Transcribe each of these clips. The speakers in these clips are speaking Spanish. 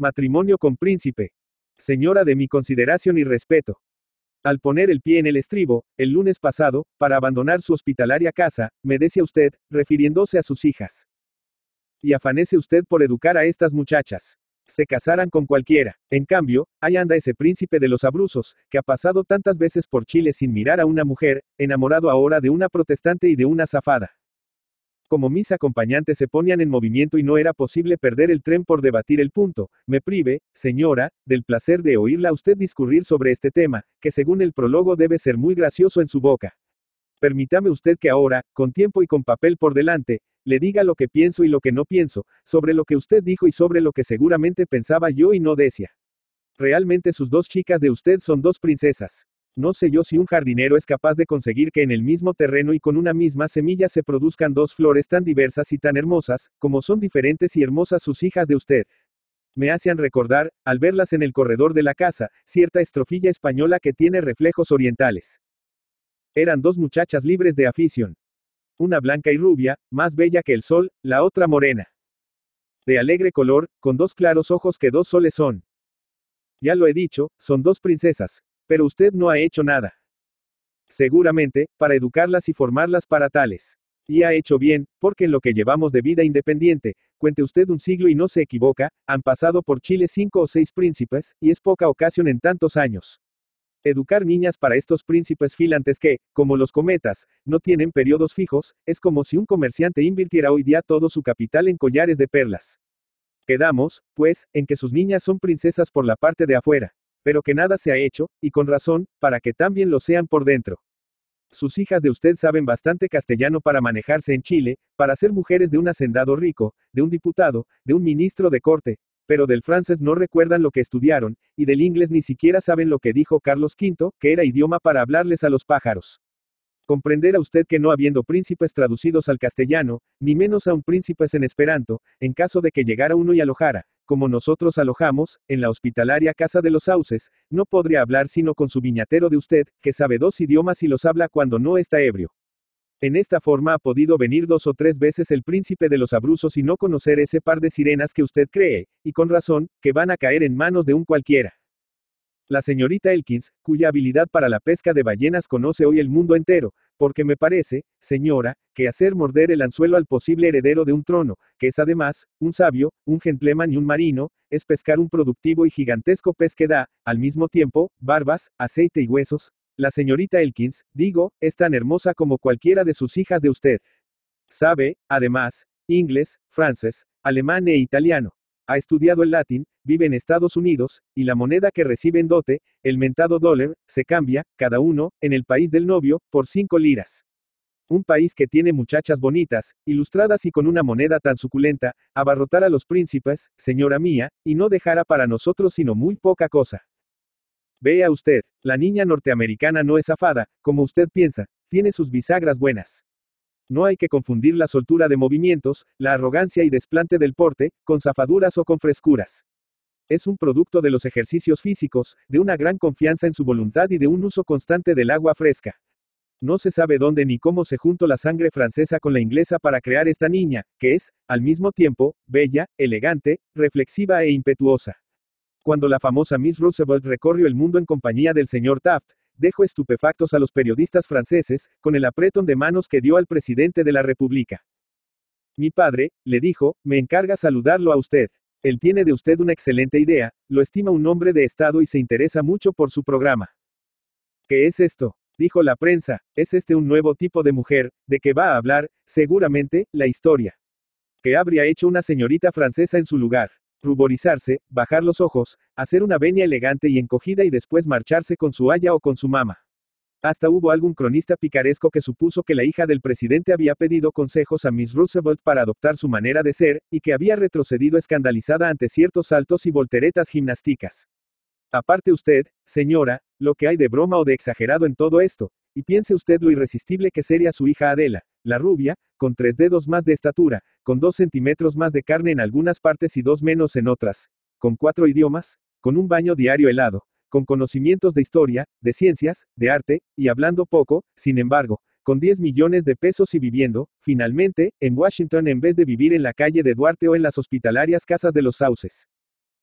Matrimonio con príncipe. Señora de mi consideración y respeto. Al poner el pie en el estribo, el lunes pasado, para abandonar su hospitalaria casa, me decía usted, refiriéndose a sus hijas. Y afanece usted por educar a estas muchachas. Se casaran con cualquiera. En cambio, ahí anda ese príncipe de los abruzos, que ha pasado tantas veces por Chile sin mirar a una mujer, enamorado ahora de una protestante y de una zafada. Como mis acompañantes se ponían en movimiento y no era posible perder el tren por debatir el punto, me prive, señora, del placer de oírla a usted discurrir sobre este tema, que según el prólogo debe ser muy gracioso en su boca. Permítame usted que ahora, con tiempo y con papel por delante, le diga lo que pienso y lo que no pienso, sobre lo que usted dijo y sobre lo que seguramente pensaba yo y no decía. Realmente sus dos chicas de usted son dos princesas. No sé yo si un jardinero es capaz de conseguir que en el mismo terreno y con una misma semilla se produzcan dos flores tan diversas y tan hermosas, como son diferentes y hermosas sus hijas de usted. Me hacen recordar, al verlas en el corredor de la casa, cierta estrofilla española que tiene reflejos orientales. Eran dos muchachas libres de afición. Una blanca y rubia, más bella que el sol, la otra morena. De alegre color, con dos claros ojos que dos soles son. Ya lo he dicho, son dos princesas, pero usted no ha hecho nada. Seguramente, para educarlas y formarlas para tales. Y ha hecho bien, porque en lo que llevamos de vida independiente, cuente usted un siglo y no se equivoca, han pasado por Chile cinco o seis príncipes, y es poca ocasión en tantos años. Educar niñas para estos príncipes filantes que, como los cometas, no tienen periodos fijos, es como si un comerciante invirtiera hoy día todo su capital en collares de perlas. Quedamos, pues, en que sus niñas son princesas por la parte de afuera pero que nada se ha hecho, y con razón, para que también lo sean por dentro. Sus hijas de usted saben bastante castellano para manejarse en Chile, para ser mujeres de un hacendado rico, de un diputado, de un ministro de corte, pero del francés no recuerdan lo que estudiaron, y del inglés ni siquiera saben lo que dijo Carlos V, que era idioma para hablarles a los pájaros a usted que no habiendo príncipes traducidos al castellano, ni menos a un príncipe en esperanto, en caso de que llegara uno y alojara, como nosotros alojamos, en la hospitalaria Casa de los Sauces, no podría hablar sino con su viñatero de usted, que sabe dos idiomas y los habla cuando no está ebrio. En esta forma ha podido venir dos o tres veces el príncipe de los abruzos y no conocer ese par de sirenas que usted cree, y con razón, que van a caer en manos de un cualquiera. La señorita Elkins, cuya habilidad para la pesca de ballenas conoce hoy el mundo entero, porque me parece, señora, que hacer morder el anzuelo al posible heredero de un trono, que es además, un sabio, un gentleman y un marino, es pescar un productivo y gigantesco pez que da, al mismo tiempo, barbas, aceite y huesos. La señorita Elkins, digo, es tan hermosa como cualquiera de sus hijas de usted. Sabe, además, inglés, francés, alemán e italiano ha estudiado el latín, vive en Estados Unidos, y la moneda que recibe en dote, el mentado dólar, se cambia, cada uno, en el país del novio, por cinco liras. Un país que tiene muchachas bonitas, ilustradas y con una moneda tan suculenta, abarrotar a los príncipes, señora mía, y no dejará para nosotros sino muy poca cosa. Vea usted, la niña norteamericana no es afada, como usted piensa, tiene sus bisagras buenas. No hay que confundir la soltura de movimientos, la arrogancia y desplante del porte, con zafaduras o con frescuras. Es un producto de los ejercicios físicos, de una gran confianza en su voluntad y de un uso constante del agua fresca. No se sabe dónde ni cómo se juntó la sangre francesa con la inglesa para crear esta niña, que es, al mismo tiempo, bella, elegante, reflexiva e impetuosa. Cuando la famosa Miss Roosevelt recorrió el mundo en compañía del señor Taft, Dejo estupefactos a los periodistas franceses, con el apretón de manos que dio al presidente de la República. Mi padre, le dijo, me encarga saludarlo a usted. Él tiene de usted una excelente idea, lo estima un hombre de Estado y se interesa mucho por su programa. ¿Qué es esto? dijo la prensa, es este un nuevo tipo de mujer, de que va a hablar, seguramente, la historia. ¿Qué habría hecho una señorita francesa en su lugar? ruborizarse, bajar los ojos, hacer una venia elegante y encogida y después marcharse con su haya o con su mama. Hasta hubo algún cronista picaresco que supuso que la hija del presidente había pedido consejos a Miss Roosevelt para adoptar su manera de ser, y que había retrocedido escandalizada ante ciertos saltos y volteretas gimnásticas. Aparte usted, señora, lo que hay de broma o de exagerado en todo esto, y piense usted lo irresistible que sería su hija Adela, la rubia, con tres dedos más de estatura, con dos centímetros más de carne en algunas partes y dos menos en otras, con cuatro idiomas, con un baño diario helado, con conocimientos de historia, de ciencias, de arte, y hablando poco, sin embargo, con 10 millones de pesos y viviendo, finalmente, en Washington en vez de vivir en la calle de Duarte o en las hospitalarias casas de los sauces.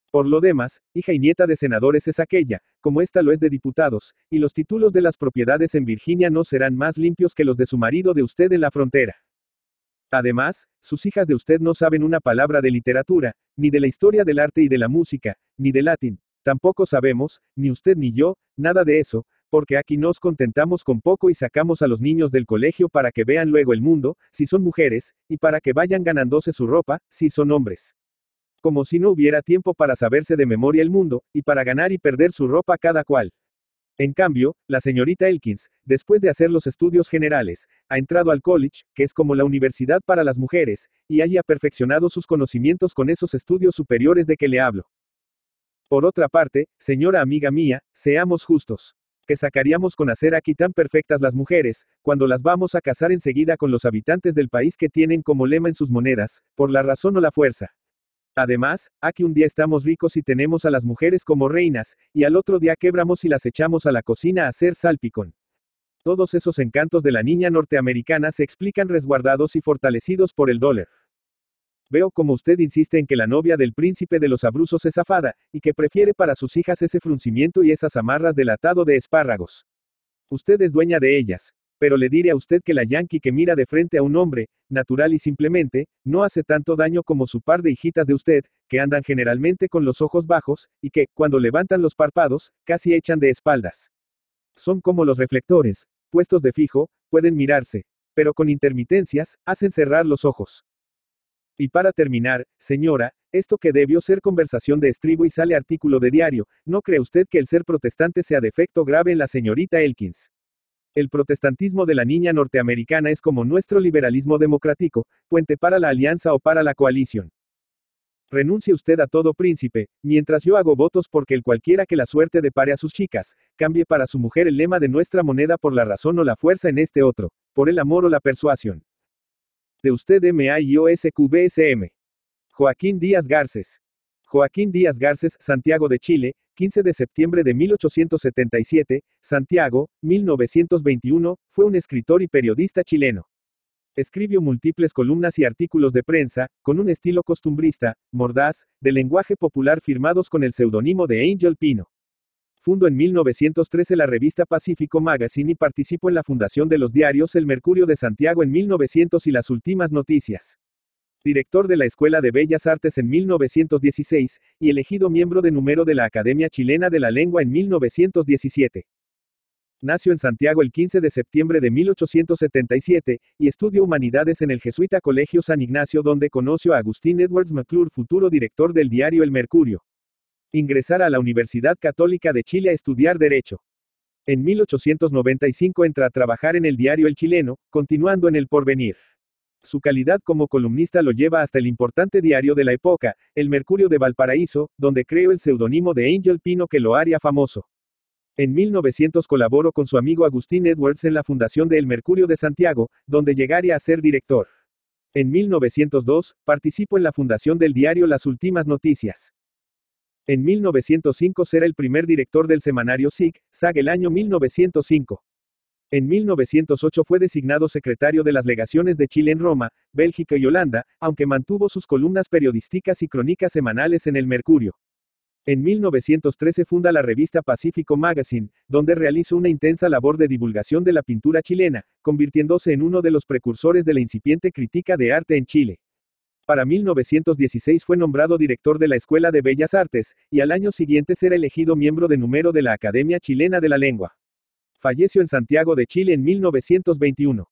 Por lo demás, hija y nieta de senadores es aquella, como ésta lo es de diputados, y los títulos de las propiedades en Virginia no serán más limpios que los de su marido de usted en la frontera. Además, sus hijas de usted no saben una palabra de literatura, ni de la historia del arte y de la música, ni de latín. Tampoco sabemos, ni usted ni yo, nada de eso, porque aquí nos contentamos con poco y sacamos a los niños del colegio para que vean luego el mundo, si son mujeres, y para que vayan ganándose su ropa, si son hombres como si no hubiera tiempo para saberse de memoria el mundo, y para ganar y perder su ropa cada cual. En cambio, la señorita Elkins, después de hacer los estudios generales, ha entrado al college, que es como la universidad para las mujeres, y haya ha perfeccionado sus conocimientos con esos estudios superiores de que le hablo. Por otra parte, señora amiga mía, seamos justos. ¿Qué sacaríamos con hacer aquí tan perfectas las mujeres, cuando las vamos a casar enseguida con los habitantes del país que tienen como lema en sus monedas, por la razón o la fuerza? Además, aquí un día estamos ricos y tenemos a las mujeres como reinas, y al otro día quebramos y las echamos a la cocina a hacer salpicón. Todos esos encantos de la niña norteamericana se explican resguardados y fortalecidos por el dólar. Veo como usted insiste en que la novia del príncipe de los abruzos es afada, y que prefiere para sus hijas ese fruncimiento y esas amarras del atado de espárragos. Usted es dueña de ellas, pero le diré a usted que la yanqui que mira de frente a un hombre, natural y simplemente, no hace tanto daño como su par de hijitas de usted, que andan generalmente con los ojos bajos, y que, cuando levantan los párpados, casi echan de espaldas. Son como los reflectores, puestos de fijo, pueden mirarse, pero con intermitencias, hacen cerrar los ojos. Y para terminar, señora, esto que debió ser conversación de estribo y sale artículo de diario, ¿no cree usted que el ser protestante sea defecto grave en la señorita Elkins? El protestantismo de la niña norteamericana es como nuestro liberalismo democrático, puente para la alianza o para la coalición. Renuncie usted a todo príncipe, mientras yo hago votos porque el cualquiera que la suerte depare a sus chicas, cambie para su mujer el lema de nuestra moneda por la razón o la fuerza en este otro, por el amor o la persuasión. De usted MAIOSQBSM. Joaquín Díaz Garces. Joaquín Díaz Garces, Santiago de Chile, 15 de septiembre de 1877, Santiago, 1921, fue un escritor y periodista chileno. Escribió múltiples columnas y artículos de prensa, con un estilo costumbrista, mordaz, de lenguaje popular firmados con el seudónimo de Angel Pino. Fundó en 1913 la revista Pacífico Magazine y participó en la fundación de los diarios El Mercurio de Santiago en 1900 y Las Últimas Noticias director de la Escuela de Bellas Artes en 1916, y elegido miembro de número de la Academia Chilena de la Lengua en 1917. Nació en Santiago el 15 de septiembre de 1877, y estudió humanidades en el Jesuita Colegio San Ignacio donde conoció a Agustín Edwards McClure, futuro director del diario El Mercurio. Ingresar a la Universidad Católica de Chile a estudiar Derecho. En 1895 entra a trabajar en el diario El Chileno, continuando en el porvenir. Su calidad como columnista lo lleva hasta el importante diario de la época, El Mercurio de Valparaíso, donde creó el seudónimo de Angel Pino que lo haría famoso. En 1900 colaboró con su amigo Agustín Edwards en la fundación de El Mercurio de Santiago, donde llegaría a ser director. En 1902, participó en la fundación del diario Las Últimas Noticias. En 1905 será el primer director del semanario SIG, SAG el año 1905. En 1908 fue designado secretario de las legaciones de Chile en Roma, Bélgica y Holanda, aunque mantuvo sus columnas periodísticas y crónicas semanales en el Mercurio. En 1913 funda la revista Pacífico Magazine, donde realizó una intensa labor de divulgación de la pintura chilena, convirtiéndose en uno de los precursores de la incipiente crítica de arte en Chile. Para 1916 fue nombrado director de la Escuela de Bellas Artes, y al año siguiente será elegido miembro de número de la Academia Chilena de la Lengua. Falleció en Santiago de Chile en 1921.